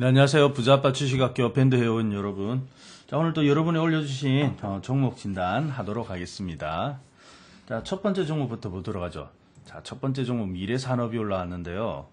네, 안녕하세요. 부자아빠 주식학교 밴드 회원 여러분. 자, 오늘 또 여러분이 올려주신 어, 종목 진단 하도록 하겠습니다. 자, 첫 번째 종목부터 보도록 하죠. 자, 첫 번째 종목 미래산업이 올라왔는데요.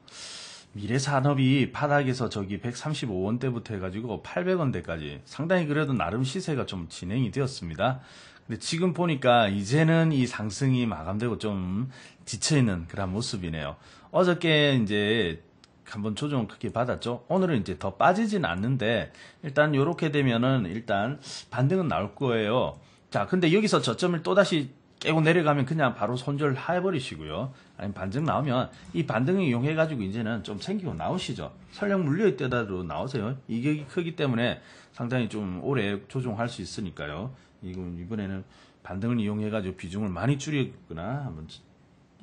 미래산업이 바닥에서 저기 135원대부터 해가지고 800원대까지 상당히 그래도 나름 시세가 좀 진행이 되었습니다. 근데 지금 보니까 이제는 이 상승이 마감되고 좀 지쳐있는 그런 모습이네요. 어저께 이제 한번 조정 크게 받았죠. 오늘은 이제 더 빠지진 않는데 일단 요렇게 되면은 일단 반등은 나올 거예요. 자, 근데 여기서 저점을 또 다시 깨고 내려가면 그냥 바로 손절 해버리시고요. 아니면 반등 나오면 이 반등을 이용해가지고 이제는 좀 챙기고 나오시죠. 설령 물려있다라도 나오세요. 이격이 크기 때문에 상당히 좀 오래 조정할 수 있으니까요. 이건 이번에는 반등을 이용해가지고 비중을 많이 줄이거나 한번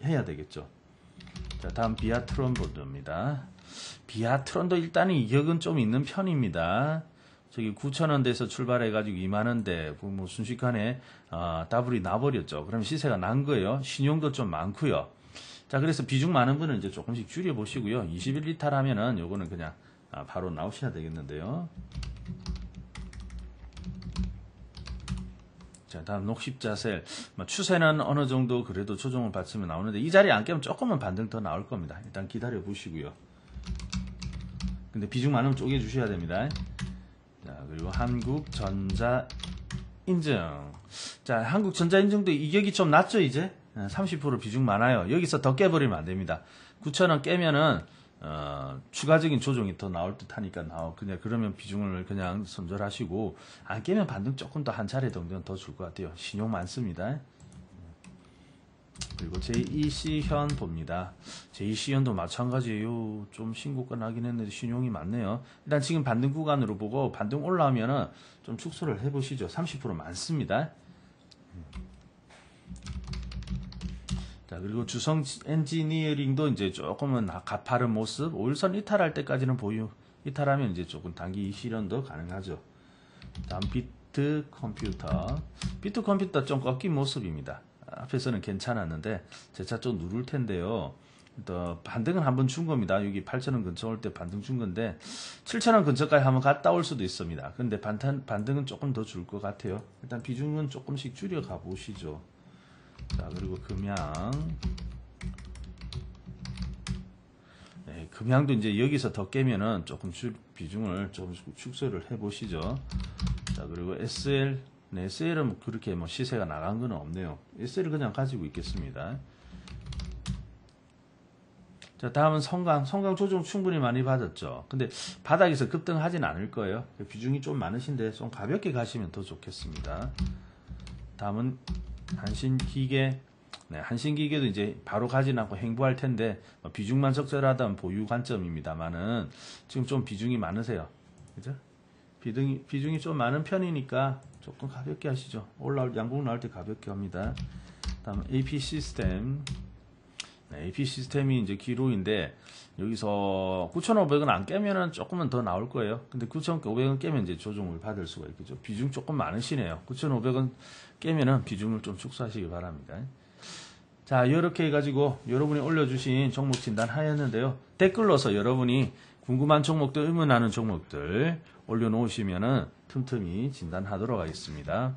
해야 되겠죠. 자, 다음 비아 트론보드입니다 비아트론도 일단 이격은 좀 있는 편입니다. 저기 9천원대에서 출발해가지고 2만원대, 뭐, 뭐 순식간에, 어, 아, 더블이 나버렸죠. 그럼 시세가 난 거예요. 신용도 좀 많고요. 자, 그래서 비중 많은 분은 이제 조금씩 줄여보시고요. 2 1리터라면은 요거는 그냥 아, 바로 나오셔야 되겠는데요. 자, 다음 녹십자셀. 뭐 추세는 어느 정도 그래도 조정을 받치면 나오는데 이 자리에 안 깨면 조금은 반등 더 나올 겁니다. 일단 기다려 보시고요. 근데 비중 많으면 쪼개 주셔야 됩니다. 자, 그리고 한국전자 인증. 자, 한국전자 인증도 이격이 좀 낮죠, 이제? 30% 비중 많아요. 여기서 더 깨버리면 안 됩니다. 9천원 깨면은, 어, 추가적인 조정이 더 나올 듯 하니까 나오. 그냥 그러면 비중을 그냥 손절하시고, 안 깨면 반등 조금 더 한 차례 정도는 더 줄 것 같아요. 신용 많습니다. 그리고 제2시현봅니다 제2시현도 마찬가지예요. 좀 신고가 나긴 했는데 신용이 많네요. 일단 지금 반등 구간으로 보고 반등 올라오면은 좀 축소를 해보시죠. 30% 많습니다. 음. 자, 그리고 주성 엔지니어링도 이제 조금은 가파른 모습, 오일선 이탈할 때까지는 보유, 이탈하면 이제 조금 단기 실현도 가능하죠. 다음 비트 컴퓨터. 비트 컴퓨터 좀 꺾인 모습입니다. 앞에서는 괜찮았는데 제 차 좀 누를 텐데요. 또 반등은 한번 준 겁니다. 여기 8,000원 근처 올 때 반등 준 건데 7,000원 근처까지 한번 갔다 올 수도 있습니다. 근데 반탄, 반등은 조금 더 줄 것 같아요. 일단 비중은 조금씩 줄여가 보시죠. 자 그리고 금양 네, 금양도 이제 여기서 더 깨면은 조금 줄, 비중을 조금 씩 축소를 해보시죠. 자 그리고 SL 네, SL은 그렇게 뭐 시세가 나간 건 없네요. SL을 그냥 가지고 있겠습니다. 자, 다음은 성강. 성강 조정 충분히 많이 받았죠. 근데 바닥에서 급등하진 않을 거예요. 비중이 좀 많으신데 좀 가볍게 가시면 더 좋겠습니다. 다음은 한신기계. 네, 한신기계도 이제 바로 가진 않고 행보할 텐데 뭐 비중만 적절하다면 보유 관점입니다만은 지금 좀 비중이 많으세요. 그죠? 비중이, 비중이 좀 많은 편이니까 조금 가볍게 하시죠. 올라올 양곡 나올 때 가볍게 합니다. 다음 AP 시스템. 네, AP 시스템이 이제 기로인데 여기서 9 5 0 0은안 깨면은 조금은 더 나올 거예요. 근데 9 5 0 0은 깨면 이제 조정을 받을 수가 있겠죠. 비중 조금 많으시네요. 9 5 0 0은 깨면은 비중을 좀 축소하시기 바랍니다. 자, 이렇게 해가지고 여러분이 올려주신 종목 진단 하였는데요. 댓글로서 여러분이 궁금한 종목들, 의문하는 종목들 올려놓으시면은 틈틈이 진단하도록 하겠습니다.